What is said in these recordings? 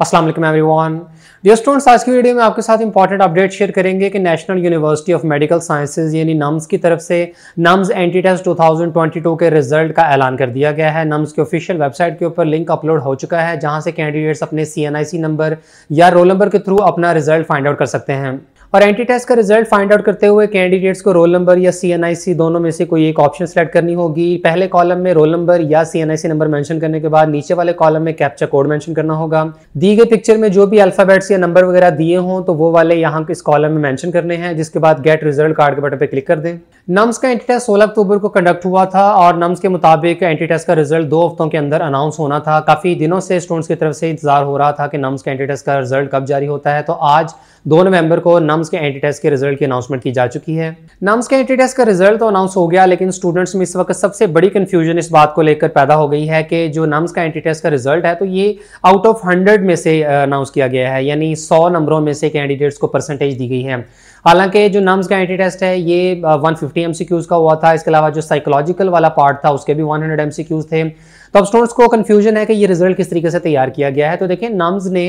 Aslam everyone dear students आज की video में आपके साथ इंपॉर्टेंट अपडेट शेयर करेंगे कि National University of Medical Sciences यानी नम्स की तरफ से नम्स एंटी टेस्ट 2022 के रिजल्ट का ऐलान कर दिया गया है नम्स के ऑफिशियल वेबसाइट के ऊपर लिंक अपलोड हो चुका है जहां से कैंडिडेट्स अपने सी नंबर या रोल नंबर के थ्रू अपना रिजल्ट फाइंड आउट कर सकते हैं और एंटी टेस्ट का रिजल्ट फाइंड आउट करते हुए कैंडिडेट्स को रोल नंबर या सी दोनों में से कोई एक ऑप्शन सेलेक्ट करनी होगी पहले कॉलम में रोल नंबर या सी नंबर मेंशन करने के बाद नीचे वाले कॉलम में कैप्चा कोड मेंशन करना होगा दी गई पिक्चर में जो भी अल्फाबेट्स या नंबर वगैरह दिए हों तो वो वाले यहाँ इस कॉलम में मैंशन करने हैं जिसके बाद गेट रिजल्ट कार्ड के बटन पर क्लिक कर दें नम्स का एंटी टेस्ट सोलह अक्टूबर को कंडक्ट हुआ था और नम्स के मुताबिक एंटी टेस्ट का रिजल्ट दो हफ्तों के अंदर अनाउंस होना था काफी दिनों से स्टूडेंट्स की तरफ से इंतजार हो रहा था कि नम्स का एंटी टेस्ट का रिजल्ट कब जारी होता है तो आज दो नवंबर को नम्स नाम्स के एंटी टेस्ट के रिजल्ट की अनाउंसमेंट की जा चुकी है नाम्स के एंटी टेस्ट का रिजल्ट तो अनाउंस हो गया लेकिन स्टूडेंट्स में इस वक्त सबसे बड़ी कंफ्यूजन इस बात को लेकर पैदा हो गई है कि जो नाम्स का एंटी टेस्ट का रिजल्ट है तो ये आउट ऑफ हंड्रेड में से अनाउंस uh, किया गया है यानी सौ नंबरों में से कैंडिडेट्स को परसेंटेज दी गई है हालांकि जो नम्स का एंटी टेस्ट है ये 150 फिफ्टी का हुआ था इसके अलावा जो साइकोलॉजिकल वाला पार्ट था उसके भी 100 हंड्रेड थे तो अब स्टूडेंट्स को कंफ्यूजन है कि ये रिजल्ट किस तरीके से तैयार किया गया है तो देखिए नम्स ने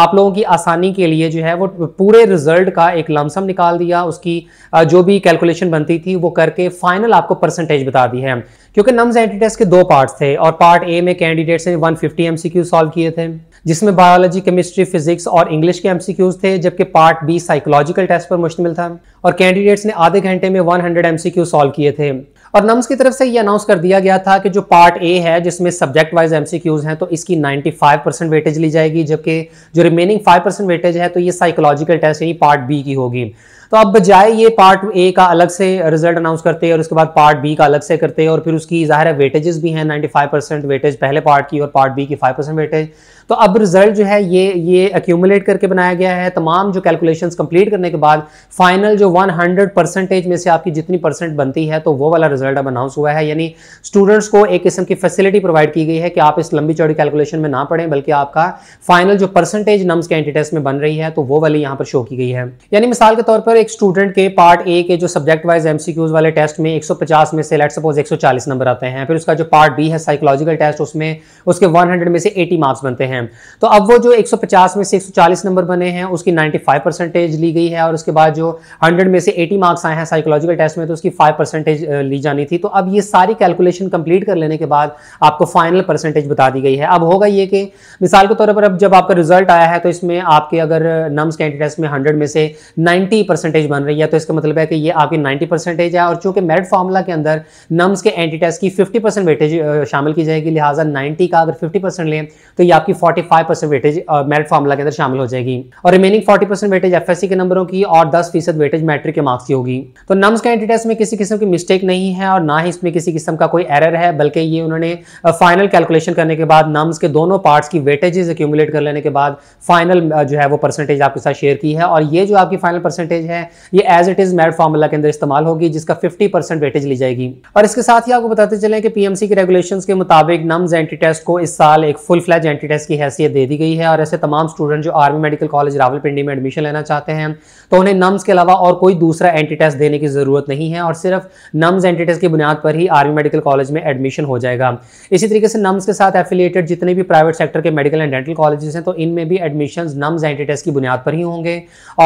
आप लोगों की आसानी के लिए जो है वो पूरे रिजल्ट का एक लमसम निकाल दिया उसकी जो भी कैलकुलेशन बनती थी वो करके फाइनल आपको परसेंटेज बता दी है क्योंकि नम्स एंटी टेस्ट के दो पार्ट थे और पार्ट ए में कैंडिडेट्स ने 150 फिफ्टी क्यू सॉल्व किए थे जिसमें बायोलॉजी केमिस्ट्री फिजिक्स और इंग्लिश के एमसीक्यूज थे जबकि पार्ट बी साइकोलॉजिकल टेस्ट पर मुश्तमिल था और कैंडिडेट्स ने आधे घंटे में 100 हंड्रेड क्यू सॉल्व किए थे और नम्स की तरफ से ये अनाउंस कर दिया गया था कि जो पार्ट ए है जिसमें सब्जेक्ट वाइज एमसीक्यूज हैं तो इसकी 95 परसेंट वेटेज ली जाएगी जबकि जो रिमेनिंग 5 परसेंट वेटेज है तो ये साइकोलॉजिकल टेस्ट यानी पार्ट बी की होगी तो अब बजाय ये पार्ट ए का अलग से रिजल्ट अनाउंस करते और उसके बाद पार्ट बी का अलग से करते हैं और फिर उसकी ज़ाहिर है वेटेजेस भी हैं 95 परसेंट वेटेज पहले पार्ट की और पार्ट बी की 5 परसेंट वेटेज तो अब रिजल्ट जो है ये ये एक्यूमुलेट करके बनाया गया है तमाम जो कैलकुलेशन कंप्लीट करने के बाद फाइनल जो वन हंड्रेड परसेंटेज में से आपकी जितनी परसेंट बनती है तो वो वाला रिजल्ट अब अनाउंस हुआ है यानी स्टूडेंट्स को एक किस्म की फैसिलिटी प्रोवाइड की गई है कि आप इस लंबी चौड़ी कैलकुलेशन में ना पढ़ें बल्कि आपका फाइनल जो परसेंटेज नम्स के एंटी टेस्ट में बन रही है तो वो वाली यहाँ पर शो की गई है यानी मिसाल के तौर पर एक स्टूडेंट के पार्ट ए के जो सब्जेक्ट वाइज एमसीक्यूज वाले टेस्ट में एक में से लेट सपोज एक नंबर आते हैं फिर उसका जो पार्ट बी है साइकोलॉजिकल टेस्ट उसमें उसके वन में से एटी मार्क्स बनते हैं हैं तो अब वो जो 150 में से 140 नंबर बने हैं उसकी 95 परसेंटेज ली गई है और उसके बाद जो 100 में से 80 मार्क्स आए हैं साइकोलॉजिकल टेस्ट में तो उसकी 5 परसेंटेज ली जानी थी तो अब ये सारी कैलकुलेशन कंप्लीट कर लेने के बाद आपको फाइनल परसेंटेज बता दी गई है अब होगा ये कि मिसाल के तौर पर अब जब आपका रिजल्ट आया है तो इसमें आपके अगर नम्स कैंटी टेस्ट में हंड्रेड में से नाइन्टी परसेंटेज बन रही है तो इसका मतलब है कि ये आपकी नाइन्टी परसेंटेज है और चूंकि मेरिट फार्मूला के अंदर नम्स के एंटी टेस्ट की फिफ्टी परसेंट वेटेज शामिल की जाएगी लिहाजा नाइन्टी का अगर फिफ्टी परसेंट लें तो ये आपकी forty five percent weightage merit formula के अंदर शामिल हो जाएगी और remaining forty percent weightage F के नंबरों की और दस फीसद वेटेज मैट्रिक के मार्क्स की होगी तो नम्स कैंडिडेट टेस्ट में किसी किस्म की मिस्टेक नहीं है और ना ही इसमें किसी किस्म का कोई एरर है बल्कि ये उन्होंने फाइनल uh, कैलकुलेशन करने के बाद नम्स के दोनों पार्ट्स की वेटेजेज एक्यूमुलेट कर लेने के बाद फाइनल uh, जो है वो परसेंटेज आपके साथ शेयर की है और ये जो आपकी फाइनल परसेंटेज है ये as it is merit formula के अंदर इस्तेमाल होगी जिसका फिफ्टी वेटेज ली जाएगी और इसके साथ ही आपको बताते चले कि पीएमसी के रेगुलेशन के मुताबिक नम्स एंटी टेस्ट को इस साल एक फुल फ्लैज एंटी टेस्ट की हैसियत दे दी गई है और ऐसे तमाम स्टूडेंट जो आर्मी मेडिकल कॉलेज रावलपिंडी में एडमिशन लेना चाहते हैं तो उन्हें नम्स के अलावा और कोई दूसरा एंटी टेस्ट देने की ज़रूरत नहीं है और सिर्फ नम्स एंटी टेस्ट की बुनियाद पर ही आर्मी मेडिकल कॉलेज में एडमिशन हो जाएगा इसी तरीके से नम्स के साथ एफिलिएटेड जितने भी प्राइवेट सेक्टर के मेडिकल एंड डेंटल कॉलेजेस हैं तो इनमें भी एडमिशन नम्स एंटी टेस्ट की बुनियाद पर ही होंगे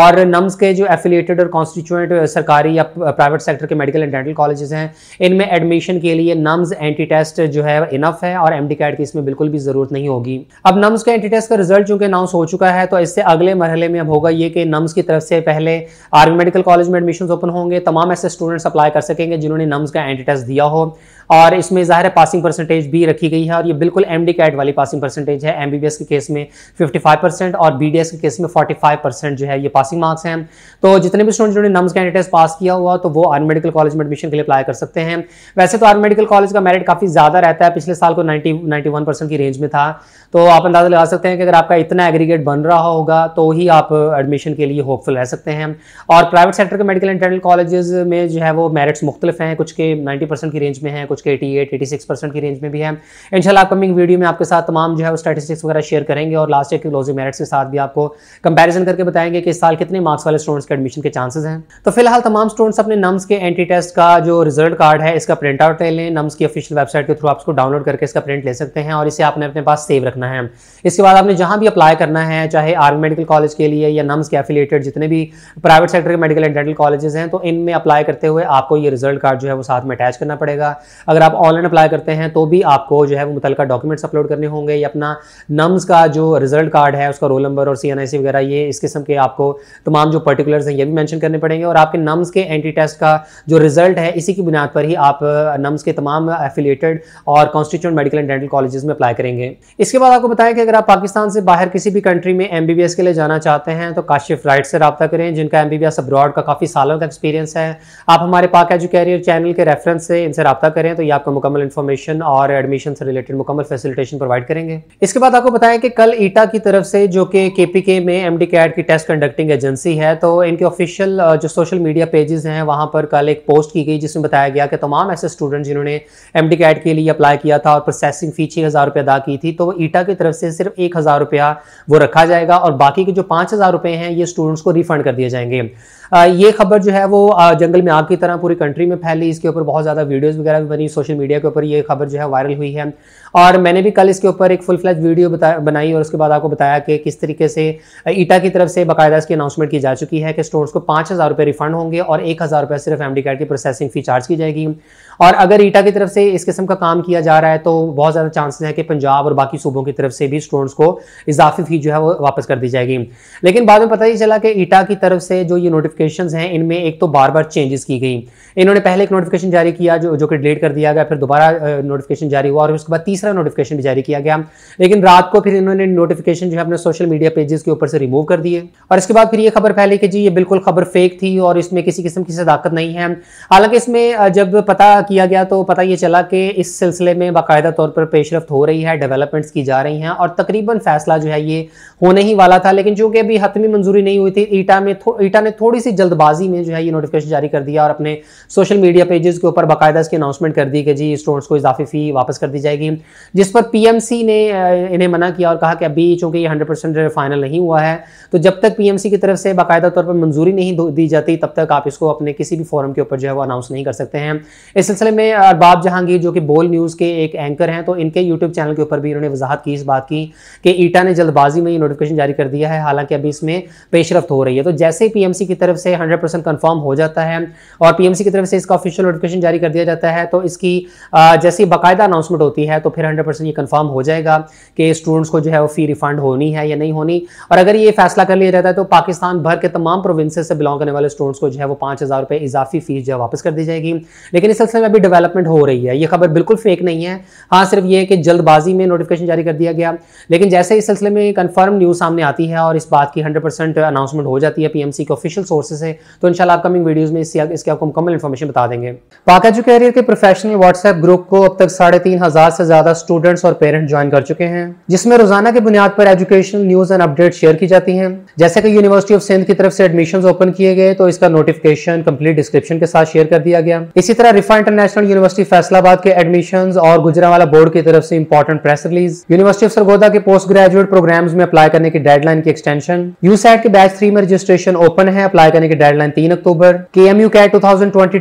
और नम्स के जो एफिलिएटेड और कॉन्स्टिट्यूएंट सरकारी या प्राइवेट सेक्टर के मेडिकल एंड डेंटल कॉलेजेस हैं इनमें एडमिशन के लिए नम्स एंटी टेस्ट जो है इनफ है और एमडी कैड की इसमें बिल्कुल भी ज़रूरत नहीं होगी अब नम्स के एंटी टेस्ट का रिजल्ट चूंकि अनाउंस हो चुका है तो इससे अगले मरहले में अब होगा ये कि नम्स की तरफ से पहले आर्मी मेडिकल कॉलेज में एडमिशन ओपन होंगे तमाम ऐसे स्टूडेंट्स अप्लाई कर सकेंगे जिन्होंने नम्स का एंटी टेस्ट दिया हो और इसमें ज़ाहिर पासिंग परसेंटेज भी रखी गई है और ये बिल्कुल एम डी कैट वाली पासिंग परसेंटेज है एम बी बी एस के केस में फिफ्टी फाइव परसेंट और बी डी एस के केस में फोर्टी फाइव परसेंट जो है ये पासिंग मार्क्स हैं तो जितने भी स्टूडेंट जिन्होंने नम्स का एंटी टेस्ट पास किया हुआ तो वो आर्मी मेडिकल कॉलेज में एडमिशन के लिए अप्लाई कर सकते हैं वैसे तो आर्मी मेडिकल कॉलेज का मेरिट काफ़ी ज़्यादा रहता है पिछले साल को नाइन्टी नाइन्टी वन परसेंट की रेंज में था तो आप अंदाज़ा लगा सकते हैं कि अगर आपका इतना एग्रीगेट बन रहा होगा तो ही आप एडमिशन के लिए होपफुल रह सकते हैं और प्राइवेट सेक्टर के मेडिकल एंड डेंटल कॉलेजेस में जो है वो मेरिट्स मुख्तलिफ हैं कुछ के 90 परसेंट की रेंज में हैं कुछ के 88, 86 परसेंट की रेंज में भी है इनशाला अपकमिंग वीडियो में आपके साथ तमाम जो है वो वगैरह शेयर करेंगे और लास्ट ईयर के क्लोजिंग मेरिट्स के साथ भी आपको कंपेरिजन करके बताएंगे कि इस साल कितने मार्क्स वाले स्टूडेंट्स के एडमिशन के चांसेस हैं तो फिलहाल तमाम स्टूडेंट्स अपने नम्स के एंटी टेस्ट का जो रिजल्ट कार्ड है इसका प्रिंट आउट ले लें नम्स की ऑफिशियल वेबसाइट के थ्रू आप डाउनलोड करके इसका प्रिंट ले सकते हैं और इसे आपने अपने पास सेव रखना है इसके बाद आपने जहां भी अप्लाई करना है चाहे आर्मी मेडिकल कॉलेज के लिए या नम्स के एफिलेटेड जितने भी प्राइवेट सेक्टर के मेडिकल एंड डेंटल कॉलेजेस हैं तो इनमें अप्लाई करते हुए आपको ये रिजल्ट कार्ड जो है वो साथ में अटैच करना पड़ेगा अगर आप ऑनलाइन अप्लाई करते हैं तो भी आपको जो है वो मुतल डॉक्यूमेंट्स अपलोड करने होंगे या अपना नम्स का जो रिजल्ट कार्ड है उसका रोल नंबर और सी वगैरह ये इस किस्म के आपको तमाम जो पर्टिकुलर्स हैं ये भी मैंशन करने पड़ेंगे और आपके नम्स के एंटी टेस्ट का जो रिजल्ट है इसी की बुनियाद पर ही आप नम्स uh, के तमाम एफिलेटेड और constitute medical and dental colleges में अप्लाई करेंगे इसके बाद आपको बताया है कि अगर आप पाकिस्तान से बाहर किसी भी कंट्री में एम के लिए जाना चाहते हैं तो काशिफ राइट से रबा करें जिनका एम अब्रॉड का काफ़ी सालों का एक्सपीरियंस है आप हमारे पाक एजू कैरियर चैनल के रेफरेंस से इनसे रबा करें तो ये आपको मुकम्मल इन्फॉर्मेशन और एडमिशन से रिलेटेड मुकम्मल फैसिलिटेशन प्रोवाइड करेंगे इसके बाद आपको बताएं कि कल ईटा की तरफ से जो कि के पी के में एम डी कैड की टेस्ट कंडक्टिंग एजेंसी है तो इनके ऑफिशियल जो सोशल मीडिया पेजेस हैं वहाँ पर कल एक पोस्ट की गई जिसमें बताया गया कि तमाम ऐसे स्टूडेंट जिन्होंने एम डी कैड के लिए अप्लाई किया था और प्रोसेसिंग फी छः हज़ार रुपये अदा की थी तो ईटा की तरफ से सिर्फ एक हज़ार रुपया वो रखा जाएगा और बाकी के जो पाँच हज़ार रुपये हैं ये स्टूडेंट्स को रिफंड कर दिए जाएंगे आ, ये खबर जो है वो जंगल में आग की तरह पूरी कंट्री में फैली इसके ऊपर बहुत ज़्यादा वीडियोज़ वगैरह भी बनी सोशल मीडिया के ऊपर ये खबर जो है वायरल हुई है और मैंने भी कल इसके ऊपर एक फुल फ्लैज वीडियो बनाई और उसके बाद आपको बताया कि किस तरीके से ईटा की तरफ से बाकायदा इसकी अनाउंसमेंट की जा चुकी है कि स्टूडेंट्स को पाँच हज़ार रुपये रिफंड होंगे और एक हज़ार रुपये सिर्फ एम कार्ड की प्रोसेसिंग फ़ी चार्ज की जाएगी और अगर ईटा की तरफ से इस किस्म का काम किया जा रहा है तो बहुत ज़्यादा चांसेस हैं कि पंजाब और बाकी सूबों की तरफ से भी स्टूडेंट्स को इजाफी फी जो है वो वापस कर दी जाएगी लेकिन बाद में पता ही चला कि ईटा की तरफ से जो ये नोटिफिकेशन हैं इनमें एक तो बार बार चेंजेस की गई इन्होंने पहले एक नोटिफिकेशन जारी किया जो जो कि डिलीट कर दिया गया फिर दोबारा नोटिफिकेशन जारी हुआ और उसके बाद तीसरा नोटिफिकेशन भी जारी किया गया लेकिन रात को फिर इन्होंने नोटिफिकेशन जो है अपने सोशल मीडिया पेजेस के ऊपर से रिमूव कर दिए और इसके बाद फिर ये खबर फैली कि जी ये बिल्कुल खबर फेक थी और इसमें किसी किस्म की सदाकत नहीं है हालांकि इसमें जब पता किया गया तो पता ये चला कि इस सिलसिले में बाकायदा तौर पर पेशरफ हो रही है डेवलपमेंट्स की जा रही हैं हैं और तकरीबन फैसला जो है ये होने ही वाला था लेकिन चूंकि अभी हतमी मंजूरी नहीं हुई थी ईटा में ईटा ने थोड़ी सी जल्दबाजी में जो है ये नोटिफिकेशन जारी कर दिया और अपने सोशल मीडिया पेजेस के ऊपर बाकायदा इसकी अनाउंसमेंट कर दी कि जी स्टोर्स को इजाफी फ़ी वापस कर दी जाएगी जिस पर पी ने इन्हें मना किया और कहा कि अभी चूंकि ये हंड्रेड फाइनल नहीं हुआ है तो जब तक पी की तरफ से बाकायदा तौर पर मंजूरी नहीं दी जाती तब तक आप इसको अपने किसी भी फॉरम के ऊपर जो है वो अनाउंस नहीं कर सकते हैं इस सिलसिले में अरबाब जहांगीर जो कि बोल न्यूज़ के एक एंकर हैं तो इनके यूट्यूब चैनल के ऊपर भी इन्होंने वजाहत की इस बात बात की कि ईटा ने जल्दबाजी में ये नोटिफिकेशन जारी कर दिया है हालांकि अभी इसमें पेशरफ हो रही है तो जैसे ही पीएमसी की तरफ से हंड्रेड परसेंट कन्फर्म हो जाता है और पीएमसी की तरफ से इसका ऑफिशियल नोटिफिकेशन जारी कर दिया जाता है तो इसकी जैसी बाकायदा अनाउंसमेंट होती है तो फिर हंड्रेड ये कन्फर्म हो जाएगा कि स्टूडेंट्स को जो है वो फी रिफंड होनी है या नहीं होनी और अगर ये फैसला कर लिया जाता है तो पाकिस्तान भर के तमाम प्रोविंसेस से बिलोंग करने वाले स्टूडेंट्स को जो है वो पाँच हज़ार रुपये इजाफी फीस जो है वापस कर दी जाएगी लेकिन इस सिलसिले में अभी डेवलपमेंट हो रही है ये खबर बिल्कुल फेक नहीं है हाँ सिर्फ ये कि जल्दबाजी में नोटिफिकेशन जारी कर दिया गया गया लेकिन जैसे इस सिलसिले में कंफर्म न्यूज़ सामने आती है और इस बात की हंड्रेड परसेंट अनाउंसमेंट हो जाती है पीएमसी के ऑफिशियल सोर्स से तो इनशाला अपकमिंग वीडियोज़ में इससे इसके आपको मुकम्मल इन्फॉर्मेशन बता देंगे पाक एजुकेरियर के प्रोफेशनल व्हाट्सएप ग्रुप को अब तक साढ़े से ज़्यादा स्टूडेंट्स और पेरेंट्स ज्वाइन कर चुके हैं जिसमें रोजाना के बुनियाद पर educational news and update share की जाती हैं जैसे कि यूनिवर्सिटी ऑफ सिंध की तरफ से एडमिशन ओपन किए गए तो इसका नोटिफिकेशन कंप्लीट डिस्क्रिप्शन के साथ शेयर कर दिया गया इसी तरह रिफा इंटरनेशनल यूनिवर्सिटी फैसलाबाद के एडमिशन और गुजरावाला बोर्ड की तरफ से important press release university of Sargodha के पोस्ट ग्रेजुएट प्रोग्राम्स में अप्लाई करने की डेडलाइन की एक्सटेंशन यूसैट के बैच थ्री में रजिस्ट्रेशन ओपन है अप्लाई करने की डेडलाइन तीन अक्टूबर के एम यू कैट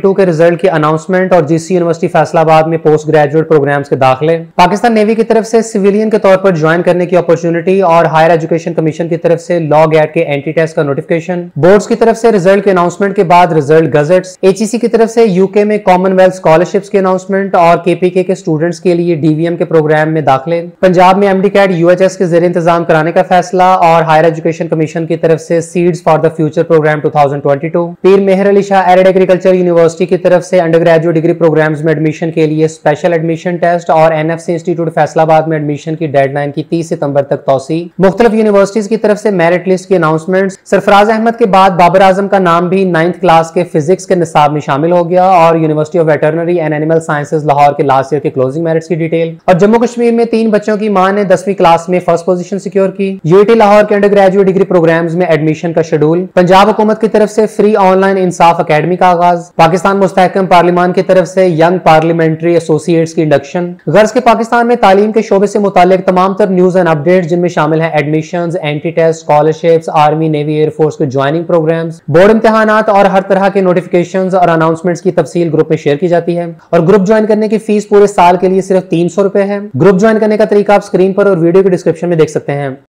टू के रिजल्ट की अनाउंसमेंट और जीसी यूनिवर्सिटी फैसलाबाद में पोस्ट ग्रेजुएट प्रोग्राम के दाखिले पाकिस्तान नेवी की तरफ से सिविलियन के तौर पर ज्वाइन करने की अपॉर्चुनिटी और हायर एजुकेशन कमीशन की तरफ से लॉ गैट के एंटी टेस्ट का नोटिफिकेशन बोर्ड की तरफ से रिजल्ट के अनाउंसमेंट के बाद रिजल्ट गजट एचईसी की तरफ से यूके में कॉमनवेल्थ स्कॉलरशिप के अनाउंसमेंट और केपीके के स्टूडेंट्स के लिए डीवीएम के प्रोग्राम में दाखिले पंजाब में एमडी आईआईटी कैट यूएचएस के जरिए इंतजाम कराने का फैसला और हायर एजुकेशन कमीशन की तरफ से seeds for the future program 2022 Pir Mehr Ali Shah arid agriculture university की तरफ से अंडर ग्रेजुएट डिग्री प्रोग्राम में एडमिशन के लिए स्पेशल एडमिशन टेस्ट और एन इंस्टीट्यूट फैसलाबाद में एडमिशन की डेडलाइन की तीस सितम्बर तक तोसी मुख्तलिफ यूनिवर्सिटीज की तरफ से मेरिट लिस्ट की अनाउंसमेंट सरफराज अहमद के बाद बाबर आजम का नाम भी नाइन्थ क्लास के फिजिक्स के निसाब में शामिल हो गया और university of veterinary and animal sciences Lahore के लास्ट ईयर के क्लोजिंग मेरिट्स की डिटेल और जम्मू कश्मीर में तीन बच्चों की मां ने दसवीं क्लास में फर्स्ट पोजीशन सिक्योर की यूटी लाहौर के अंडर ग्रेजुएट डिग्री प्रोग्राम्स में एडमिशन का शेड्यूल पंजाब हुकूमत की तरफ से फ्री ऑनलाइन इंसाफ अकेडमी का आगाज पाकिस्तान मुस्तकम पार्लियमान की तरफ से यंग पार्लियामेंट्री एसोसिएट्स की इंडक्शन गर्ज के पाकिस्तान में तालीम के शोबे से मुतालिक तमाम तर न्यूज एंड अपडेट जिनमें शामिल है admission entry test scholarship army navy air force के ज्वाइनिंग प्रोग्राम्स बोर्ड इम्तहान और हर तरह के नोटिफिकेशन और अनाउंसमेंट्स की तफसील ग्रुप में शेयर की जाती है और ग्रुप ज्वाइन करने की फीस पूरे साल के लिए सिर्फ तीन सौ रुपए है ग्रुप ज्वाइन करने का तरीका आप स्क्रीन पर और वीडियो के डिस्क्रिप्शन में देख सकते हैं